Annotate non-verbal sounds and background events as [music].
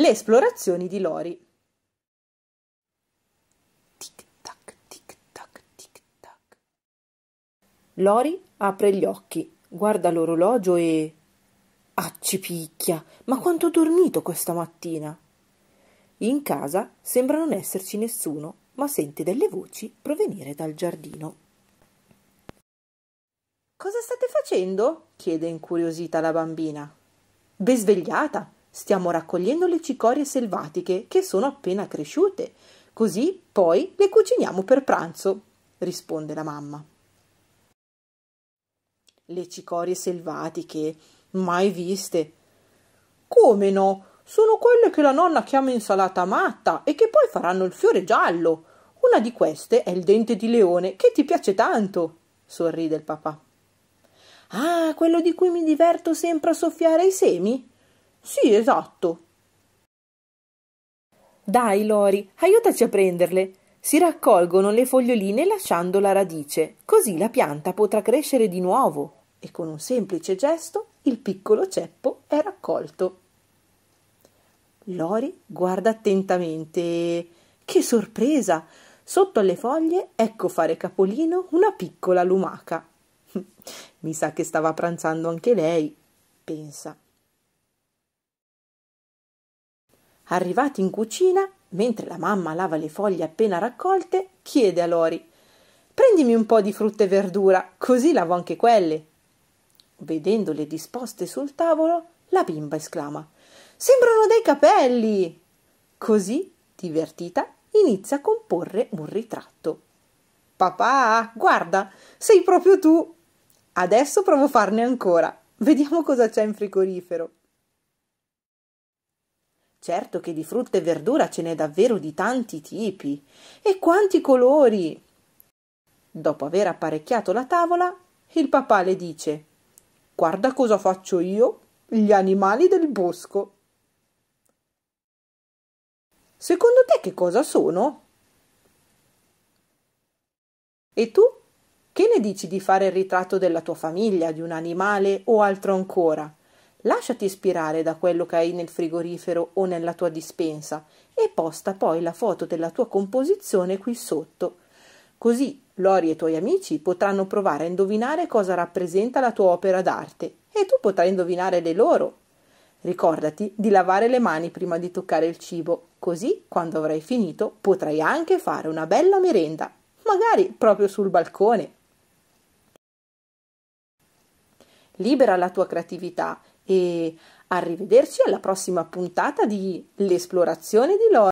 Le esplorazioni di Lori. Tic tac, tic tac, tic tac. Lori apre gli occhi, guarda l'orologio e. Accipicchia! Ma quanto ho dormito questa mattina! In casa sembra non esserci nessuno, ma sente delle voci provenire dal giardino. Cosa state facendo? chiede incuriosita la bambina. Besvegliata, Stiamo raccogliendo le cicorie selvatiche che sono appena cresciute, così poi le cuciniamo per pranzo, risponde la mamma. Le cicorie selvatiche, mai viste. Come no? Sono quelle che la nonna chiama insalata matta e che poi faranno il fiore giallo. Una di queste è il dente di leone che ti piace tanto, sorride il papà. Ah, quello di cui mi diverto sempre a soffiare i semi? Sì, esatto. Dai, Lori, aiutaci a prenderle. Si raccolgono le foglioline lasciando la radice, così la pianta potrà crescere di nuovo. E con un semplice gesto il piccolo ceppo è raccolto. Lori guarda attentamente. Che sorpresa! Sotto alle foglie ecco fare capolino una piccola lumaca. [laughs] Mi sa che stava pranzando anche lei, pensa. Arrivati in cucina, mentre la mamma lava le foglie appena raccolte, chiede a Lori Prendimi un po' di frutta e verdura, così lavo anche quelle. Vedendole disposte sul tavolo, la bimba esclama Sembrano dei capelli. Così, divertita, inizia a comporre un ritratto. Papà, guarda, sei proprio tu. Adesso provo a farne ancora. Vediamo cosa c'è in frigorifero. Certo che di frutta e verdura ce n'è davvero di tanti tipi. E quanti colori! Dopo aver apparecchiato la tavola, il papà le dice Guarda cosa faccio io, gli animali del bosco. Secondo te che cosa sono? E tu? Che ne dici di fare il ritratto della tua famiglia, di un animale o altro ancora? Lasciati ispirare da quello che hai nel frigorifero o nella tua dispensa e posta poi la foto della tua composizione qui sotto. Così Lori e i tuoi amici potranno provare a indovinare cosa rappresenta la tua opera d'arte e tu potrai indovinare le loro. Ricordati di lavare le mani prima di toccare il cibo, così quando avrai finito potrai anche fare una bella merenda, magari proprio sul balcone. Libera la tua creatività e arrivederci alla prossima puntata di L'esplorazione di Lore.